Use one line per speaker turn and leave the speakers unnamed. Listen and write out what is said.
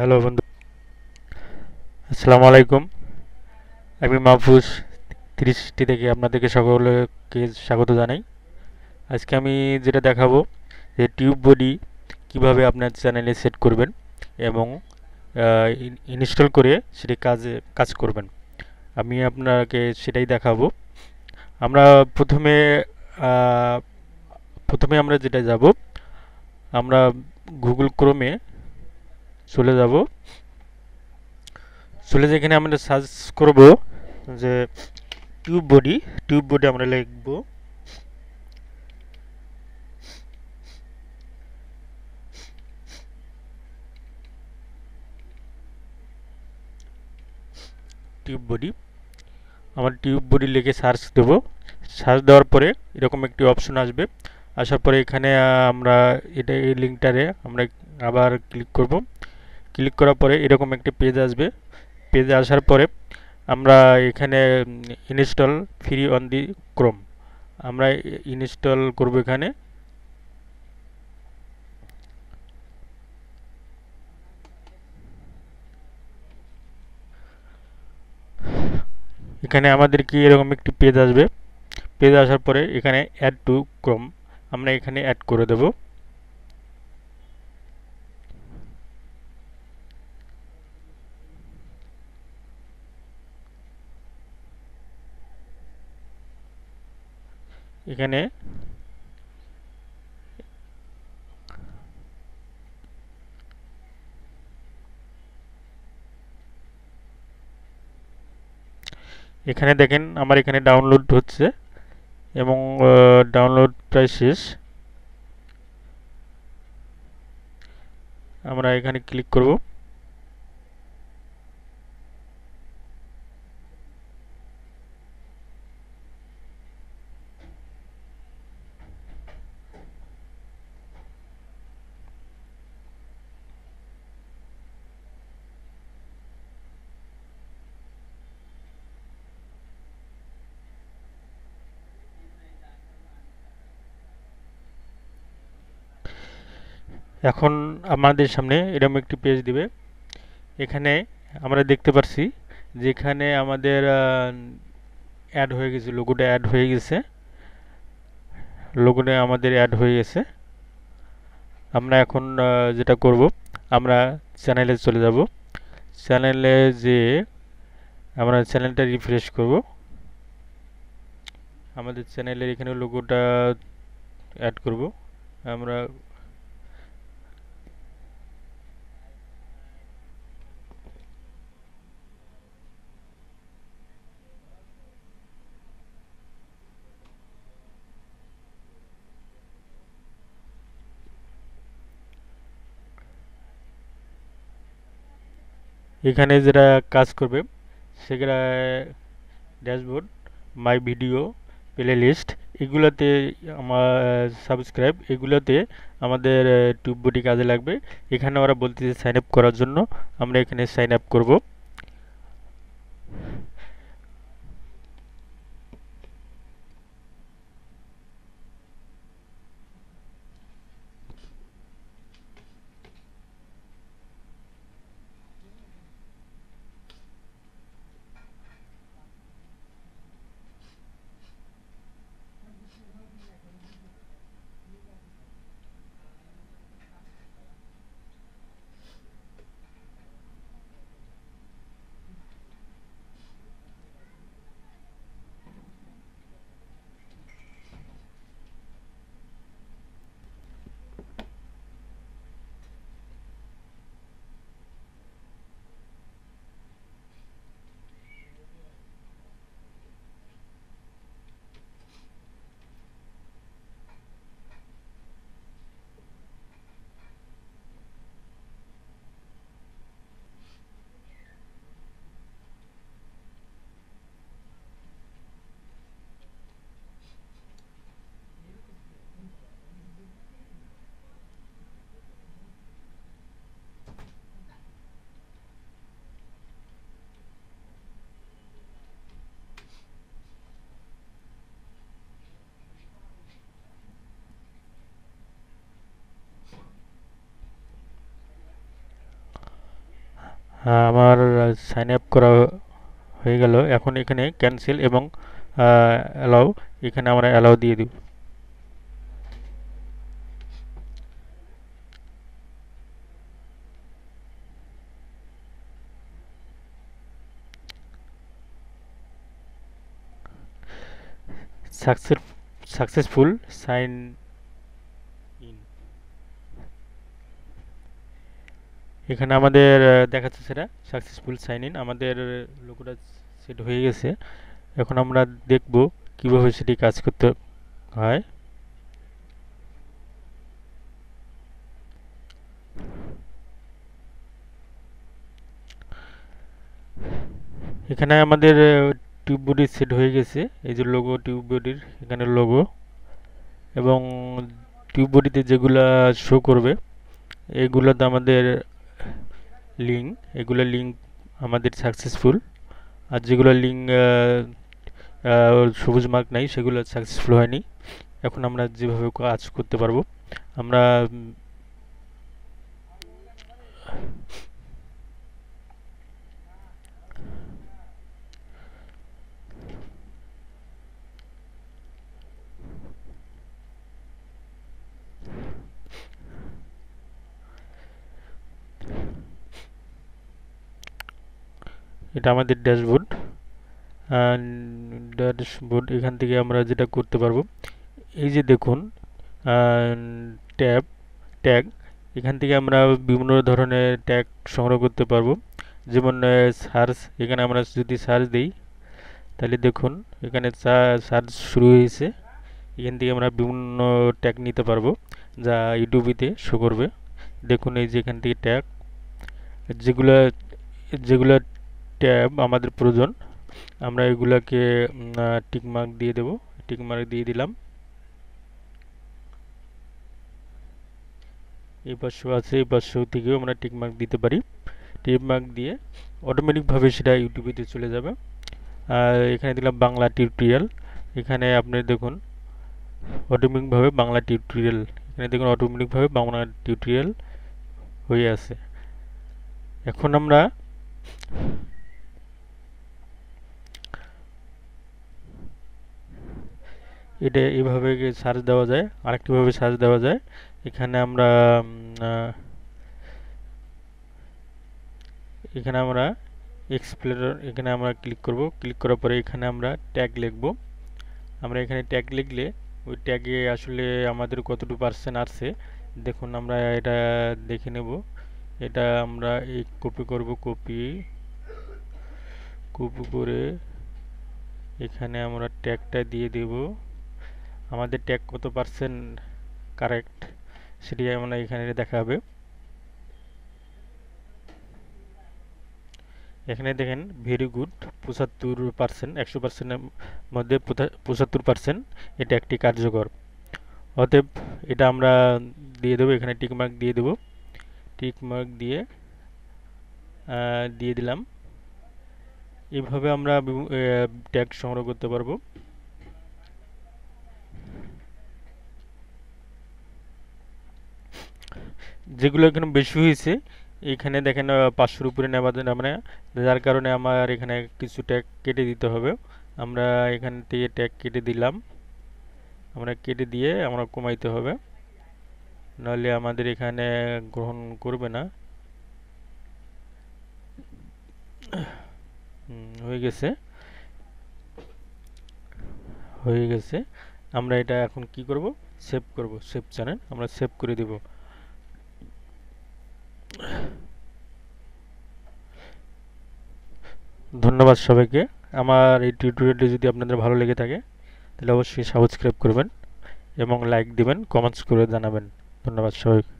hello বন্ধু আসসালামু আলাইকুম আমি মাহফুজ তিরিশটি থেকে আপনাদেরকে সকলকে স্বাগত জানাই আজকে আমি যেটা দেখাবো যে টিউব বডি কীভাবে আপনার চ্যানেলে সেট করবেন এবং ইনস্টল করে সেটি কাজে কাজ করবেন আমি আপনাকে সেটাই দেখাবো আমরা প্রথমে প্রথমে আমরা যেটা যাব আমরা গুগল ক্রোমে চলে যাব চলে যেখানে আমরা সার্চ করব যে টিউব বডি টিউব বডি আমরা লিখব টিউব বডি আমার টিউব বডি লিখে সার্চ দেব সার্চ দেওয়ার পরে এরকম একটি অপশন আসবে আসার পরে এখানে আমরা এটা এই লিঙ্কটারে আমরা আবার ক্লিক করব ক্লিক করার পরে এরকম একটি পেজ আসবে পেজে আসার পরে আমরা এখানে install free on the Chrome আমরা ইনস্টল করব এখানে এখানে আমাদের কি এরকম একটি পেজ আসবে পেজ আসার পরে এখানে অ্যাড টু ক্রোম আমরা এখানে অ্যাড করে দেবো এখানে এখানে দেখেন আমার এখানে ডাউনলোড হচ্ছে এবং ডাউনলোড প্রায় শেষ আমরা এখানে ক্লিক করবো এখন আমাদের সামনে এরকম একটি পেজ দিবে এখানে আমরা দেখতে পারছি যেখানে আমাদের অ্যাড হয়ে গেছে লোগোটা অ্যাড হয়ে গেছে লোগোটা আমাদের অ্যাড হয়ে গেছে আমরা এখন যেটা করব আমরা চ্যানেলে চলে যাব চ্যানেলে যে আমরা চ্যানেলটা রিফ্রেশ করব আমাদের চ্যানেলের এখানে লোগোটা অ্যাড করব আমরা এখানে যারা কাজ করবে সেগুলা dashboard my video playlist এগুলোতে আমার সাবস্ক্রাইব এগুলোতে আমাদের টিউববটি কাজে লাগবে এখানে ওরা বলতেছে সাইন আপ করার জন্য আমরা এখানে সাইন আপ করবো আমার সাইন আপ করা হয়ে গেল এখন এখানে ক্যান্সেল এবং অ্যালাউ এখানে আমরা অ্যালাউ দিয়ে দিব সাকসেসফুল সাইন এখানে আমাদের দেখাচ্ছে সেটা সাকসেসফুল সাইন ইন আমাদের লোকটা সেট হয়ে গেছে এখন আমরা দেখব কিভাবে সেটি কাজ করতে হয় এখানে আমাদের টিউব বডি সেট হয়ে গেছে এই যে লোগো টিউব বডির এখানে লোগো এবং টিউব বডিতে যেগুলা শো করবে এগুলোতে আমাদের লিঙ্ক এগুলো লিঙ্ক আমাদের সাকসেসফুল আর যেগুলো লিঙ্ক সবুজ মার্ক নাই সেগুলো সাকসেসফুল হয়নি এখন আমরা যেভাবে কাজ করতে পারবো আমরা এটা আমাদের ড্যাশবোর্ড ড্যাশবোর্ড এখান থেকে আমরা যেটা করতে পারবো এই যে দেখুন ট্যাব ট্যাগ এখান থেকে আমরা বিভিন্ন ধরনের ট্যাগ সংগ্রহ করতে পারবো যেমন সার্চ এখানে আমরা যদি সার্চ দিই তাহলে দেখুন এখানে সার্চ শুরু হয়েছে এখান থেকে আমরা বিভিন্ন ট্যাগ নিতে পারবো যা ইউটিউবিতে শো করবে দেখুন এই যে এখান থেকে ট্যাগ যেগুলো যেগুলো ট্যাব আমাদের প্রয়োজন আমরা এগুলাকে টিকমার্ক দিয়ে দেব টিকমার্ক দিয়ে দিলাম এই পাশে আছে এই পাশেও থেকেও আমরা টিকমার্ক দিতে পারি টিকমার্ক দিয়ে অটোমেটিকভাবে সেটা ইউটিউবেতে চলে যাবে আর এখানে দিলাম বাংলা টিউটোরিয়াল এখানে আপনি দেখুন অটোমেটিকভাবে বাংলা টিউটোরিয়াল এখানে দেখুন অটোমেটিকভাবে বাংলা টিউটোরিয়াল হয়ে আছে এখন আমরা এটা এইভাবে সার্চ দেওয়া যায় আরেকটিভাবে সার্চ দেওয়া যায় এখানে আমরা এখানে আমরা এক্সপ্লোরার এখানে আমরা ক্লিক করব ক্লিক করার পরে এখানে আমরা ট্যাগ লিখব আমরা এখানে ট্যাগ লিখলে ওই ট্যাগে আসলে আমাদের কতটুকু পার্সেন্ট আসছে দেখুন আমরা এটা দেখে নেব এটা আমরা এই কপি করব কপি কপি করে এখানে আমরা ট্যাগটা দিয়ে দেবো আমাদের ট্যাগ কত পার্সেন্ট কারেক্ট সেটি মানে এখানে দেখা হবে এখানে দেখেন ভেরি গুড পঁচাত্তর পার্সেন্ট একশো পার্সেন্টের মধ্যে পঁচাত্তর পার্সেন্ট এটা একটি কার্যকর অতএব এটা আমরা দিয়ে দেবো এখানে টিকমার্ক দিয়ে দেবো টিকমার্ক দিয়ে দিয়ে দিলাম এভাবে আমরা ট্যাগ সংগ্রহ করতে পারবো যেগুলো এখানে বেশি হয়েছে এখানে দেখেন পাঁচশোর উপরে নেওয়া মানে যার কারণে আমার এখানে কিছু ট্যাগ কেটে দিতে হবে আমরা এখান থেকে ট্যাগ কেটে দিলাম আমরা কেটে দিয়ে আমরা কমাইতে হবে নাহলে আমাদের এখানে গ্রহণ করবে না হয়ে গেছে হয়ে গেছে আমরা এটা এখন কি করব সেভ করব সেভ চ্যানেল আমরা সেভ করে দেবো ধন্যবাদ সবাইকে আমার এই টিউটোরিয়ালটি যদি আপনাদের ভালো লেগে থাকে তাহলে অবশ্যই সাবস্ক্রাইব করবেন এবং লাইক দিবেন কমেন্টস করে জানাবেন ধন্যবাদ সবাইকে